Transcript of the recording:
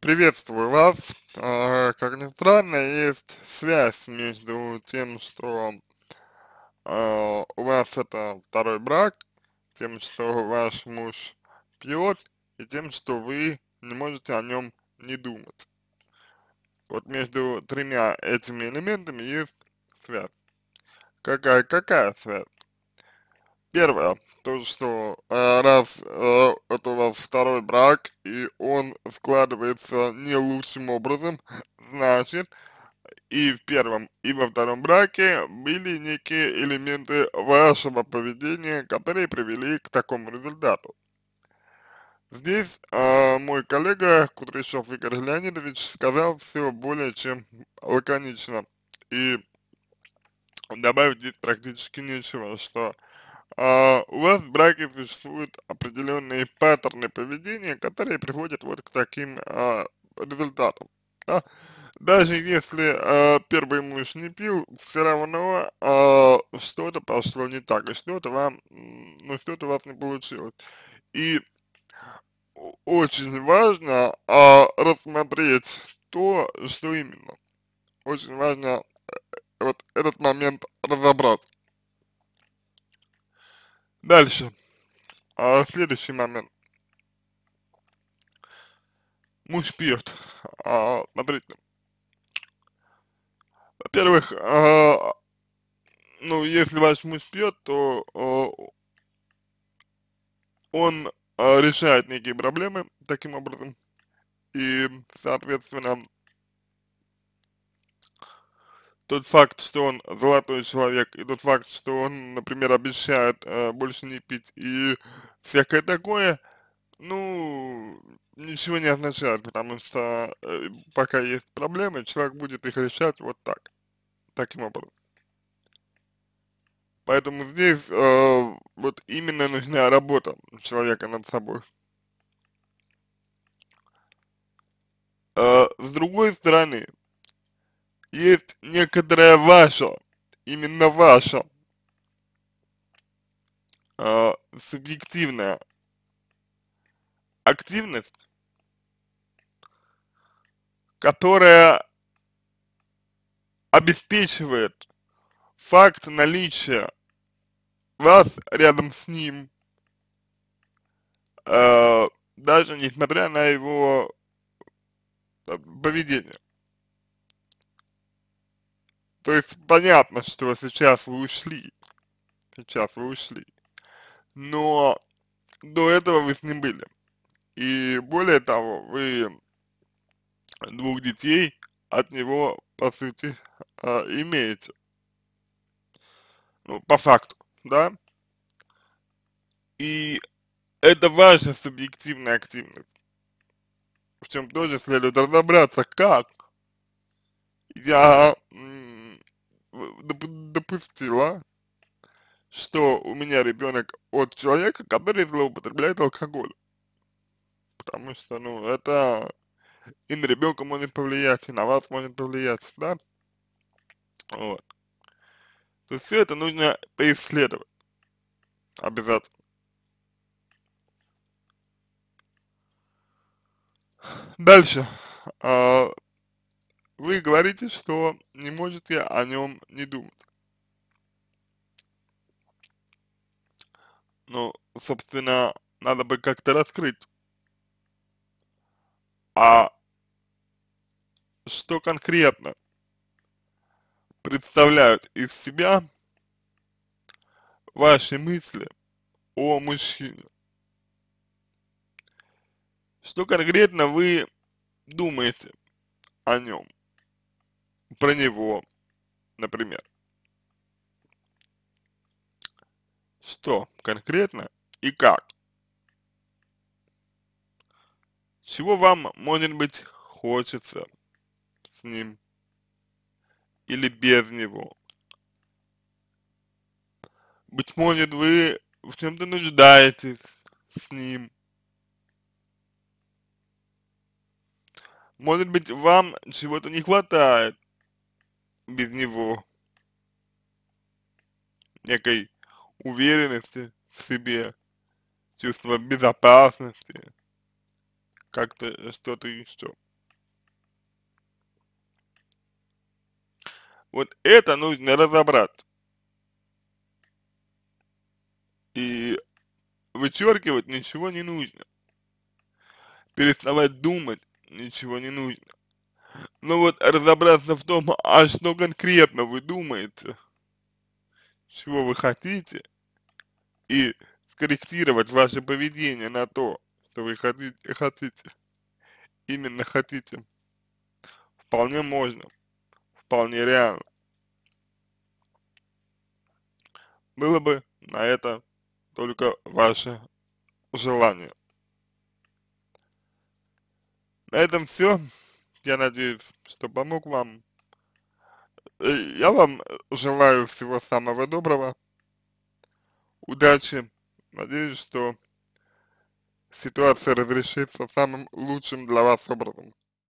приветствую вас. А, как ни странно, есть связь между тем, что а, у вас это второй брак, тем, что ваш муж пьет, и тем, что вы не можете о нем не думать. Вот между тремя этими элементами есть связь. Какая, какая связь? Первое, то, что э, раз э, это у вас второй брак, и он складывается не лучшим образом, значит, и в первом, и во втором браке были некие элементы вашего поведения, которые привели к такому результату. Здесь э, мой коллега Кудряшов Игорь Леонидович сказал все более чем лаконично, и добавить здесь практически нечего, что а, у вас в браке существуют определенные паттерны поведения, которые приводят вот к таким а, результатам. Да? Даже если а, первый муж не пил, все равно а, что-то пошло не так, и что-то вам, ну что-то у вас не получилось. И очень важно а, рассмотреть то, что именно. Очень важно э, э, вот этот момент разобрать. Дальше. А, следующий момент. Муж пьет. А, смотрите. Во-первых, а, ну, если ваш муж пьет, то а, он а, решает некие проблемы таким образом. И, соответственно, тот факт, что он золотой человек, и тот факт, что он, например, обещает э, больше не пить и всякое такое, ну, ничего не означает, потому что э, пока есть проблемы, человек будет их решать вот так, таким образом. Поэтому здесь э, вот именно нужна работа человека над собой. Э, с другой стороны, есть некоторое ваше, именно ваше, э, а, субъективная активность, которая обеспечивает факт наличия вас рядом с ним, э, даже несмотря на его э, поведение. То есть понятно, что сейчас вы ушли. Сейчас вы ушли. Но до этого вы с ним были. И более того, вы двух детей от него, по сути, э, имеете. Ну, по факту, да? И это ваша субъективная активность. В чем тоже следует разобраться, как я допустила, что у меня ребенок от человека, который злоупотребляет алкоголь, Потому что, ну, это и на ребенка может повлиять, и на вас может повлиять, да? Вот. То есть все это нужно поисследовать. Обязательно. Дальше. А, вы говорите, что не можете о нем не думать. Ну, собственно, надо бы как-то раскрыть. А что конкретно представляют из себя ваши мысли о мужчине? Что конкретно вы думаете о нем? про него, например. Что конкретно и как? Чего вам, может быть, хочется с ним или без него? Быть может, вы в чем-то нуждаетесь с ним. Может быть, вам чего-то не хватает без него некой уверенности в себе, чувство безопасности, как-то что-то еще. Вот это нужно разобрать. И вычеркивать ничего не нужно. Переставать думать ничего не нужно. Ну вот разобраться в том, а что конкретно вы думаете, чего вы хотите, и скорректировать ваше поведение на то, что вы хотите, хотите именно хотите, вполне можно, вполне реально. Было бы на это только ваше желание. На этом все. Я надеюсь, что помог вам. Э, я вам желаю всего самого доброго, удачи. Надеюсь, что ситуация разрешится самым лучшим для вас образом.